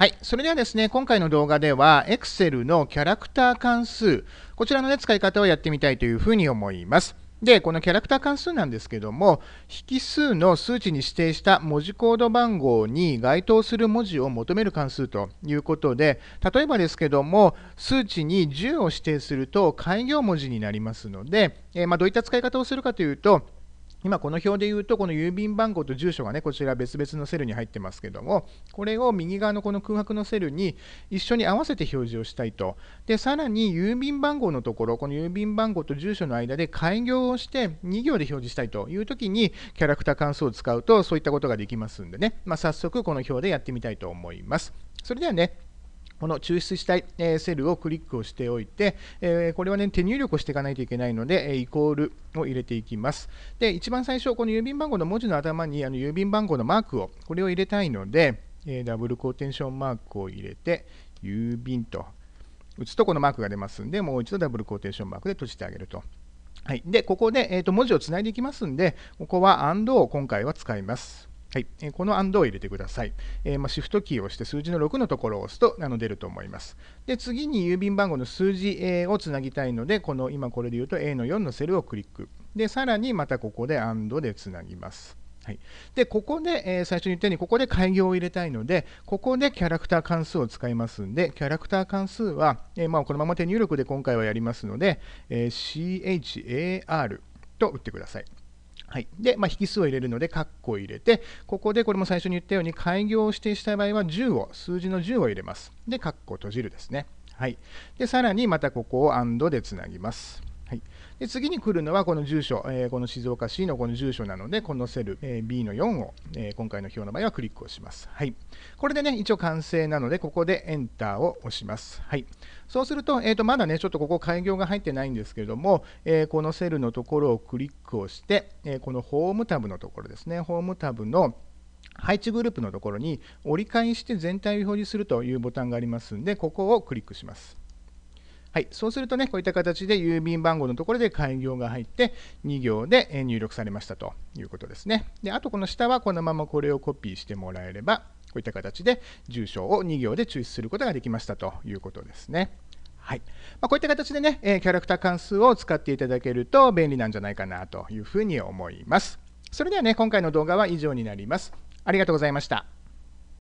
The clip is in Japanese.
はい。それではですね、今回の動画では、Excel のキャラクター関数、こちらのね、使い方をやってみたいというふうに思います。で、このキャラクター関数なんですけども、引数の数値に指定した文字コード番号に該当する文字を求める関数ということで、例えばですけども、数値に10を指定すると開業文字になりますので、えー、まあ、どういった使い方をするかというと、今この表で言うと、この郵便番号と住所がね、こちら別々のセルに入ってますけども、これを右側のこの空白のセルに一緒に合わせて表示をしたいと。で、さらに郵便番号のところ、この郵便番号と住所の間で開業をして2行で表示したいというときに、キャラクター関数を使うとそういったことができますんでね、まあ、早速この表でやってみたいと思います。それではね、この抽出したい、えセルをクリックをしておいて、えこれはね、手入力をしていかないといけないので、えイコールを入れていきます。で、一番最初、この郵便番号の文字の頭に、あの郵便番号のマークを、これを入れたいので、えダブルコーテンションマークを入れて、郵便と打つとこのマークが出ますんで、もう一度ダブルコーテーションマークで閉じてあげると。はい、で、ここで、えー、と文字をつないでいきますんで、ここは AND を今回は使います。はい、この AND を入れてください。えー、まあ、シフトキーを押して数字の6のところを押すとあの出ると思います。で次に郵便番号の数字、をつなぎたいので、この今これで言うと A の4のセルをクリック。でさらにまたここで AND でつなぎます。はい、でここで、えー、最初に言ったようにここで開業を入れたいのでここでキャラクター関数を使いますんでキャラクター関数は、えー、まあ、このまま手入力で今回はやりますので、え CHAR と打ってください。はい。で、まあ、引数を入れるので、括弧を入れて、ここで、これも最初に言ったように、開業を指定した場合は、10を、数字の10を入れます。で、括弧を閉じるですね。はい。で、さらに、またここをでつなぎます。はい、で次に来るのはこの住所、えー、この静岡市のこの住所なので、このセル、えー、B の4を、えー、今回の表の場合はクリックをします。はい、これでね、一応完成なので、ここでエンターを押します。はい、そうすると、えー、とまだね、ちょっとここ開業が入ってないんですけれども、えー、このセルのところをクリックをして、えー、このホームタブのところですね、ホームタブの配置グループのところに折り返して全体を表示するというボタンがありますので、ここをクリックします。はい、そうするとね、こういった形で郵便番号のところで開業が入って、2行で入力されましたということですね。で、あとこの下はこのままこれをコピーしてもらえれば、こういった形で住所を2行で抽出することができましたということですね。はいまあ、こういった形でね、えキャラクター関数を使っていただけると便利なんじゃないかなというふうに思います。それではね、今回の動画は以上になります。ありがとうございました。